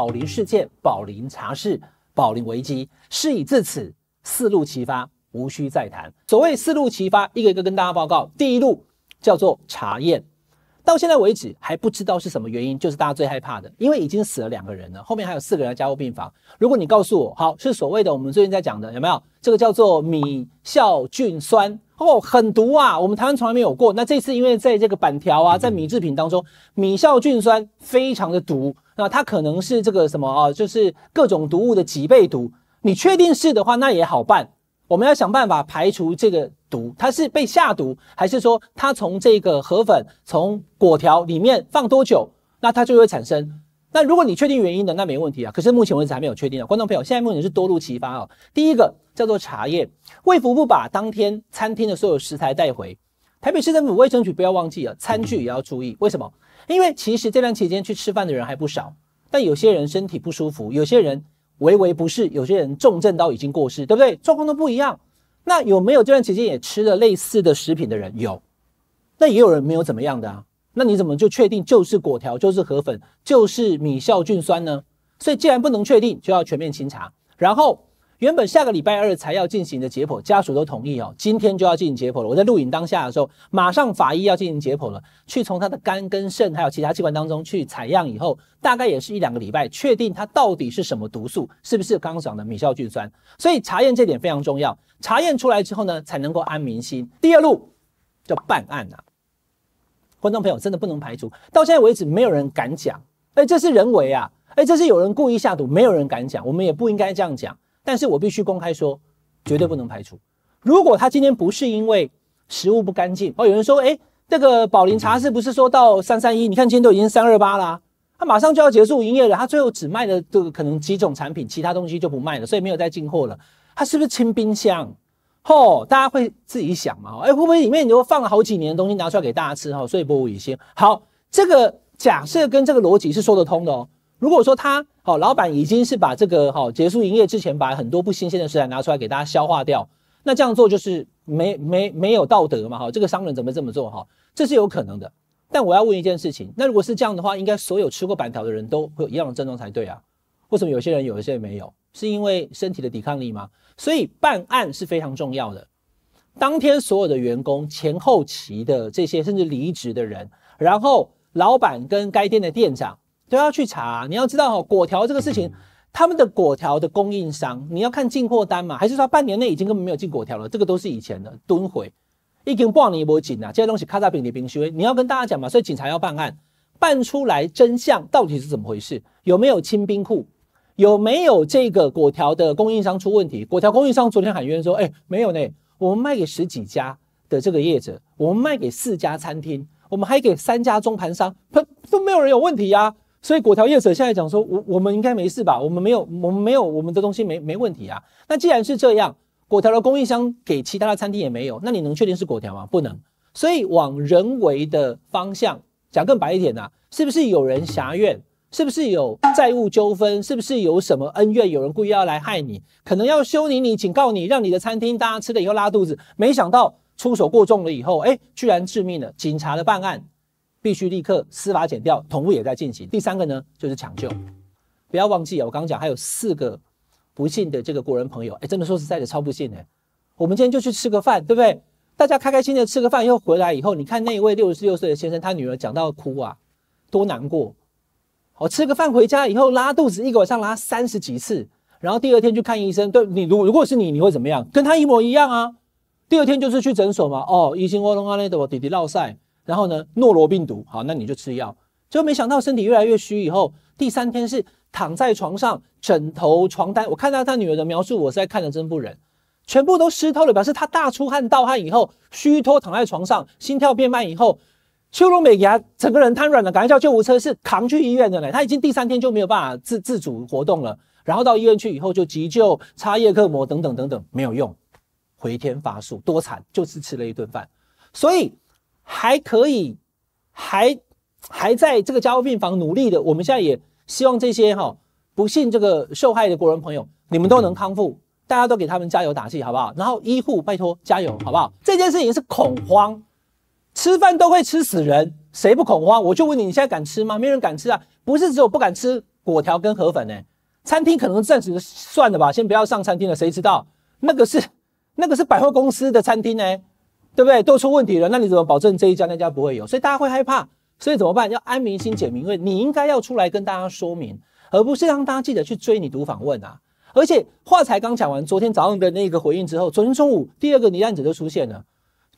宝林事件、宝林茶事、宝林危机，事已至此，四路齐发，无需再谈。所谓四路齐发，一个一个跟大家报告。第一路叫做查验，到现在为止还不知道是什么原因，就是大家最害怕的，因为已经死了两个人了，后面还有四个人加护病房。如果你告诉我，好，是所谓的我们最近在讲的，有没有？这个叫做米酵菌酸。哦，很毒啊！我们台湾从来没有过。那这次因为在这个板条啊，在米制品当中，米酵菌酸非常的毒。那它可能是这个什么啊？就是各种毒物的几倍毒。你确定是的话，那也好办。我们要想办法排除这个毒。它是被下毒，还是说它从这个河粉、从果条里面放多久，那它就会产生？那如果你确定原因的，那没问题啊。可是目前为止还没有确定啊。观众朋友，现在目前是多路齐发哦。第一个叫做茶叶，为福不把当天餐厅的所有食材带回。台北市政府卫生局不要忘记了，餐具也要注意。为什么？因为其实这段期间去吃饭的人还不少，但有些人身体不舒服，有些人微微不适，有些人重症到已经过世，对不对？状况都不一样。那有没有这段期间也吃了类似的食品的人？有。那也有人没有怎么样的啊？那你怎么就确定就是果条，就是河粉，就是米酵菌酸呢？所以既然不能确定，就要全面清查。然后原本下个礼拜二才要进行的解剖，家属都同意哦，今天就要进行解剖了。我在录影当下的时候，马上法医要进行解剖了，去从他的肝、跟肾还有其他器官当中去采样，以后大概也是一两个礼拜，确定他到底是什么毒素，是不是刚刚讲的米酵菌酸。所以查验这点非常重要，查验出来之后呢，才能够安民心。第二路叫办案啊。观众朋友真的不能排除，到现在为止没有人敢讲，哎，这是人为啊，哎，这是有人故意下毒，没有人敢讲，我们也不应该这样讲，但是我必须公开说，绝对不能排除。如果他今天不是因为食物不干净哦，有人说，哎，这个宝林茶室不是说到三三一，你看今天都已经三二八啦。他马上就要结束营业了，他最后只卖了这个可能几种产品，其他东西就不卖了，所以没有再进货了，他是不是清冰箱？哦，大家会自己想嘛？哎，会不会里面你都放了好几年的东西拿出来给大家吃？哈，所以不新心。好，这个假设跟这个逻辑是说得通的哦。如果说他，好，老板已经是把这个，好，结束营业之前把很多不新鲜的食材拿出来给大家消化掉，那这样做就是没没没有道德嘛？哈，这个商人怎么这么做？哈，这是有可能的。但我要问一件事情，那如果是这样的话，应该所有吃过板条的人都会有一样的症状才对啊？为什么有些人有一些人没有？是因为身体的抵抗力吗？所以办案是非常重要的。当天所有的员工前后期的这些，甚至离职的人，然后老板跟该店的店长都要去查。你要知道哈，果条这个事情，他们的果条的供应商，你要看进货单嘛？还是说半年内已经根本没有进果条了？这个都是以前的蹲回，一跟半年也不会进啊。这些东西咔嚓冰里冰修，你要跟大家讲嘛？所以警察要办案，办出来真相到底是怎么回事？有没有清冰库？有没有这个果条的供应商出问题？果条供应商昨天喊冤说，哎，没有呢，我们卖给十几家的这个业者，我们卖给四家餐厅，我们还给三家中盘商，他都没有人有问题呀。所以果条业者现在讲说，我我们应该没事吧？我们没有，我们没有，我们的东西没没问题啊。那既然是这样，果条的供应商给其他的餐厅也没有，那你能确定是果条吗？不能。所以往人为的方向讲更白一点呢，是不是有人狭怨？是不是有债务纠纷？是不是有什么恩怨？有人故意要来害你？可能要修理你警告你，让你的餐厅大家吃了以后拉肚子。没想到出手过重了以后，哎，居然致命了。警察的办案必须立刻司法减掉，同步也在进行。第三个呢，就是抢救，不要忘记啊！我刚刚讲还有四个不幸的这个国人朋友，哎，真的说实在的超不幸哎。我们今天就去吃个饭，对不对？大家开开心心的吃个饭，又回来以后，你看那一位六十六岁的先生，他女儿讲到哭啊，多难过。哦，吃个饭回家以后拉肚子，一晚上拉三十几次，然后第二天去看医生。对你，如如果是你，你会怎么样？跟他一模一样啊！第二天就是去诊所嘛。哦，衣心沃隆阿内的我弟弟落晒，然后呢，诺罗病毒。好，那你就吃药。就果没想到身体越来越虚，以后第三天是躺在床上，枕头、床单，我看到他女儿的描述，我实在看得真不忍，全部都湿透了，表示他大出汗、盗汗以后虚脱躺在床上，心跳变慢以后。邱如美牙整个人瘫软了，赶快叫救护车，是扛去医院的嘞。他已经第三天就没有办法自自主活动了。然后到医院去以后，就急救、插叶克膜等等等等，没有用，回天乏术，多惨！就是吃了一顿饭，所以还可以，还还在这个加护病房努力的。我们现在也希望这些哈不幸这个受害的国人朋友，你们都能康复，大家都给他们加油打气，好不好？然后医护拜托加油，好不好？这件事情是恐慌。吃饭都会吃死人，谁不恐慌？我就问你，你现在敢吃吗？没人敢吃啊！不是只有不敢吃果条跟河粉呢，餐厅可能暂时算了吧，先不要上餐厅了。谁知道那个是那个是百货公司的餐厅呢？对不对？都出问题了，那你怎么保证这一家那家不会有？所以大家会害怕，所以怎么办？要安民心、解民问。你应该要出来跟大家说明，而不是让大家记者去追你读访问啊！而且话才刚讲完昨天早上的那个回应之后，昨天中午第二个离案者就出现了。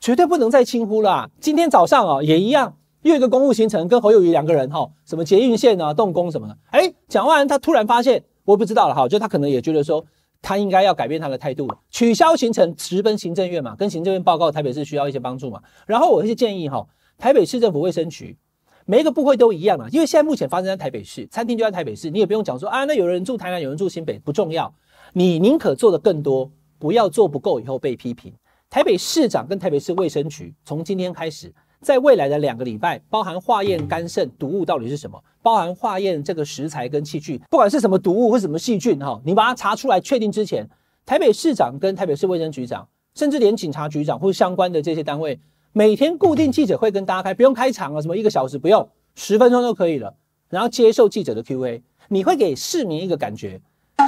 绝对不能再轻忽了。今天早上哦，也一样，又一个公务行程，跟侯友谊两个人哈，什么捷运线啊、动工什么的。哎，蒋万安他突然发现，我不知道了哈，就他可能也觉得说，他应该要改变他的态度，取消行程，直奔行政院嘛，跟行政院报告台北市需要一些帮助嘛。然后我一些建议哈，台北市政府卫生局，每一个部会都一样了，因为现在目前发生在台北市，餐厅就在台北市，你也不用讲说啊，那有人住台南，有人住新北，不重要，你宁可做的更多，不要做不够以后被批评。台北市长跟台北市卫生局从今天开始，在未来的两个礼拜，包含化验肝肾毒物到底是什么，包含化验这个食材跟器具，不管是什么毒物或什么细菌哈，你把它查出来确定之前，台北市长跟台北市卫生局长，甚至连警察局长或相关的这些单位，每天固定记者会跟大家开，不用开场啊，什么一个小时不用，十分钟就可以了，然后接受记者的 Q&A，你会给市民一个感觉，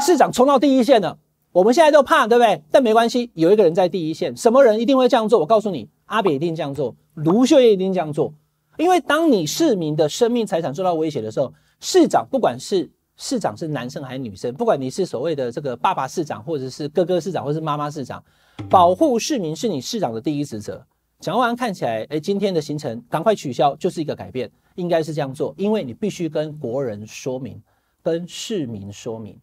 市长冲到第一线了。我们现在都怕，对不对？但没关系，有一个人在第一线，什么人一定会这样做？我告诉你，阿扁一定这样做，卢秀燕一定这样做。因为当你市民的生命财产受到威胁的时候，市长不管是市长是男生还是女生，不管你是所谓的这个爸爸市长，或者是哥哥市长，或者是妈妈市长，保护市民是你市长的第一职责。讲完看起来，哎，今天的行程赶快取消，就是一个改变，应该是这样做，因为你必须跟国人说明，跟市民说明。